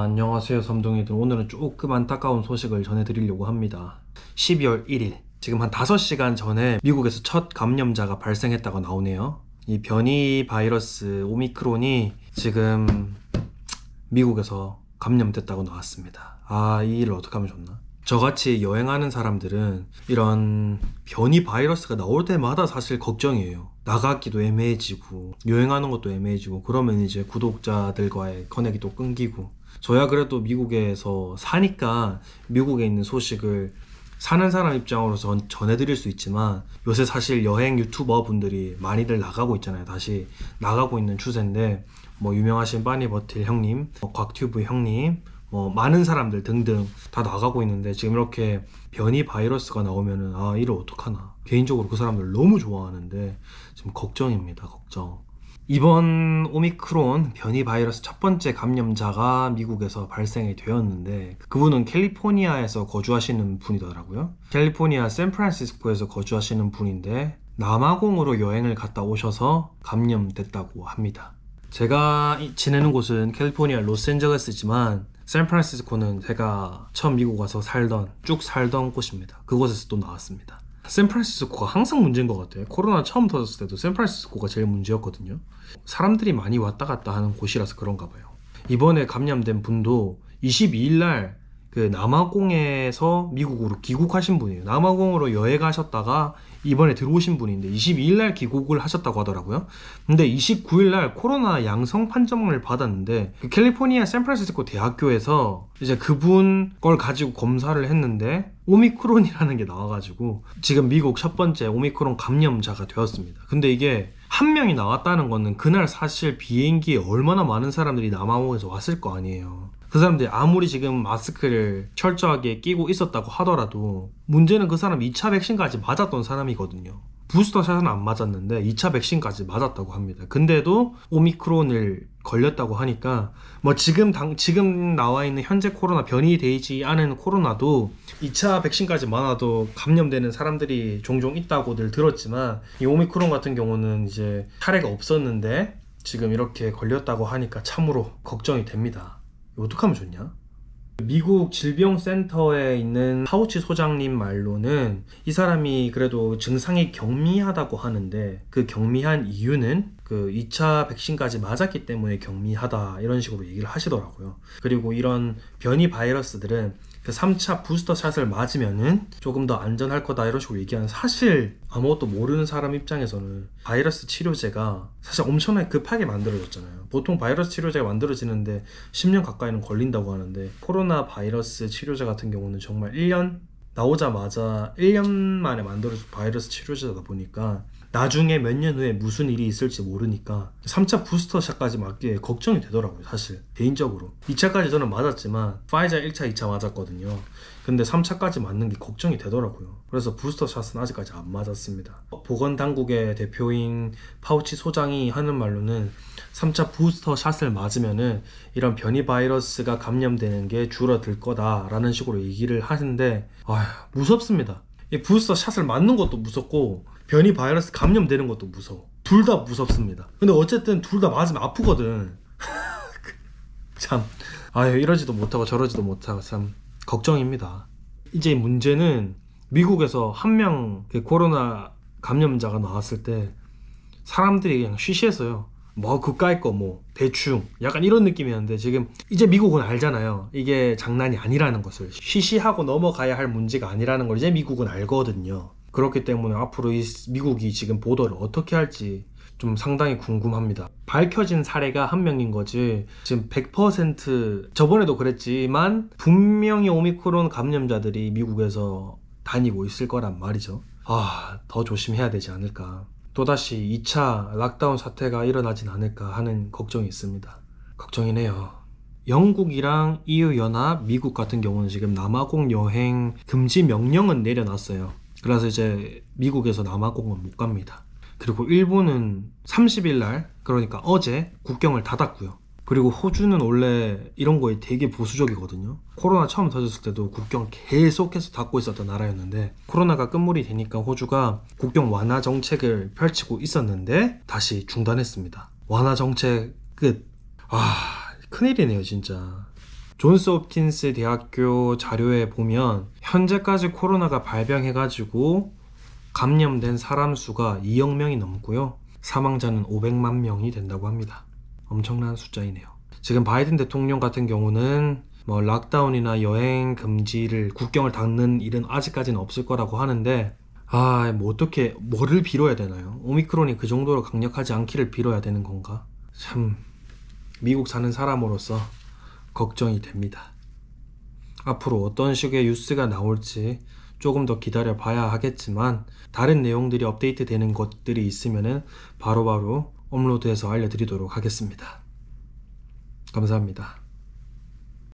안녕하세요 삼둥이들 오늘은 조금 안타까운 소식을 전해드리려고 합니다 12월 1일 지금 한 5시간 전에 미국에서 첫 감염자가 발생했다고 나오네요 이 변이 바이러스 오미크론이 지금 미국에서 감염됐다고 나왔습니다 아이 일을 어떻게 하면 좋나 저같이 여행하는 사람들은 이런 변이 바이러스가 나올 때마다 사실 걱정이에요. 나가기도 애매해지고 여행하는 것도 애매해지고 그러면 이제 구독자들과의 커넥이도 끊기고 저야 그래도 미국에서 사니까 미국에 있는 소식을 사는 사람 입장으로서 전해드릴 수 있지만 요새 사실 여행 유튜버 분들이 많이들 나가고 있잖아요. 다시 나가고 있는 추세인데 뭐 유명하신 바니 버틸 형님, 뭐 곽튜브 형님, 뭐 많은 사람들 등등 다 나가고 있는데 지금 이렇게 변이 바이러스가 나오면은 아 이를 어떡하나 개인적으로 그 사람들 너무 좋아하는데 지금 걱정입니다 걱정 이번 오미크론 변이 바이러스 첫 번째 감염자가 미국에서 발생이 되었는데 그분은 캘리포니아에서 거주하시는 분이더라고요 캘리포니아 샌프란시스코에서 거주하시는 분인데 남아공으로 여행을 갔다 오셔서 감염됐다고 합니다 제가 지내는 곳은 캘리포니아 로스앤젤레스지만 샌프란시스코는 제가 처음 미국 와서 살던 쭉 살던 곳입니다. 그곳에서 또 나왔습니다. 샌프란시스코가 항상 문제인 것 같아요. 코로나 처음 터졌을 때도 샌프란시스코가 제일 문제였거든요. 사람들이 많이 왔다 갔다 하는 곳이라서 그런가 봐요. 이번에 감염된 분도 22일 날그 남아공에서 미국으로 귀국하신 분이에요. 남아공으로 여행 하셨다가 이번에 들어오신 분인데 22일 날 귀국을 하셨다고 하더라고요. 근데 29일 날 코로나 양성 판정을 받았는데 그 캘리포니아 샌프란시스코 대학교에서 이제 그분 걸 가지고 검사를 했는데 오미크론이라는 게 나와가지고 지금 미국 첫 번째 오미크론 감염자가 되었습니다. 근데 이게 한 명이 나왔다는 거는 그날 사실 비행기에 얼마나 많은 사람들이 남아공에서 왔을 거 아니에요. 그 사람들이 아무리 지금 마스크를 철저하게 끼고 있었다고 하더라도 문제는 그 사람 2차 백신까지 맞았던 사람이거든요. 부스터샷은 안 맞았는데 2차 백신까지 맞았다고 합니다. 근데도 오미크론을 걸렸다고 하니까 뭐 지금 당 지금 나와 있는 현재 코로나 변이되지 않은 코로나도 2차 백신까지 많아도 감염되는 사람들이 종종 있다고들 들었지만 이 오미크론 같은 경우는 이제 사례가 없었는데 지금 이렇게 걸렸다고 하니까 참으로 걱정이 됩니다. 어떻게 하면 좋냐? 미국 질병센터에 있는 파우치 소장님 말로는 이 사람이 그래도 증상이 경미하다고 하는데 그 경미한 이유는 그 2차 백신까지 맞았기 때문에 경미하다 이런 식으로 얘기를 하시더라고요. 그리고 이런 변이 바이러스들은 그 3차 부스터 샷을 맞으면은 조금 더 안전할 거다 이런 식으로 얘기하는 사실 아무것도 모르는 사람 입장에서는 바이러스 치료제가 사실 엄청나게 급하게 만들어졌잖아요. 보통 바이러스 치료제가 만들어지는데 10년 가까이는 걸린다고 하는데 코로나 바이러스 치료제 같은 경우는 정말 1년 나오자마자 1년 만에 만들어진 바이러스 치료제다 보니까 나중에 몇 년 후에 무슨 일이 있을지 모르니까 3차 부스터샷까지 맞기에 걱정이 되더라고요 사실 개인적으로 2차까지 저는 맞았지만 파이자 1차 2차 맞았거든요 근데 3차까지 맞는 게 걱정이 되더라고요 그래서 부스터샷은 아직까지 안 맞았습니다 보건당국의 대표인 파우치 소장이 하는 말로는 3차 부스터샷을 맞으면은 이런 변이 바이러스가 감염되는 게 줄어들 거다라는 식으로 얘기를 하는데 아휴 무섭습니다 부스터 샷을 맞는 것도 무섭고 변이 바이러스 감염되는 것도 무서워 둘 다 무섭습니다 근데 어쨌든 둘 다 맞으면 아프거든 그 참 아유 이러지도 못하고 저러지도 못하고 참 걱정입니다 이제 문제는 미국에서 한명 그 코로나 감염자가 나왔을 때 사람들이 그냥 쉬쉬했어요 뭐 그까이 거뭐 대충 약간 이런 느낌이었는데 지금 이제 미국은 알잖아요 이게 장난이 아니라는 것을 쉬쉬하고 넘어가야 할 문제가 아니라는 걸 이제 미국은 알거든요 그렇기 때문에 앞으로 이 미국이 지금 보도를 어떻게 할지 좀 상당히 궁금합니다 밝혀진 사례가 한 명인 거지 지금 100% 저번에도 그랬지만 분명히 오미크론 감염자들이 미국에서 다니고 있을 거란 말이죠 아 더 조심해야 되지 않을까 또다시 2차 락다운 사태가 일어나진 않을까 하는 걱정이 있습니다. 걱정이네요. 영국이랑 EU 연합, 미국 같은 경우는 지금 남아공 여행 금지 명령은 내려놨어요. 그래서 이제 미국에서 남아공은 못 갑니다. 그리고 일본은 30일 날, 그러니까 어제 국경을 닫았고요. 그리고 호주는 원래 이런 거에 되게 보수적이거든요 코로나 처음 터졌을 때도 국경 계속해서 닫고 있었던 나라였는데 코로나가 끝물이 되니까 호주가 국경 완화 정책을 펼치고 있었는데 다시 중단했습니다 완화 정책 끝아 큰일이네요 진짜 존스 홉킨스 대학교 자료에 보면 현재까지 코로나가 발병해가지고 감염된 사람 수가 2억 명이 넘고요 사망자는 500만 명이 된다고 합니다 엄청난 숫자이네요. 지금 바이든 대통령 같은 경우는 뭐 락다운이나 여행 금지를 국경을 닫는 일은 아직까지는 없을 거라고 하는데 아, 뭐 어떻게 뭐를 빌어야 되나요? 오미크론이 그 정도로 강력하지 않기를 빌어야 되는 건가? 참 미국 사는 사람으로서 걱정이 됩니다. 앞으로 어떤 식의 뉴스가 나올지 조금 더 기다려 봐야 하겠지만 다른 내용들이 업데이트 되는 것들이 있으면은 바로바로 업로드해서 알려드리도록 하겠습니다. 감사합니다.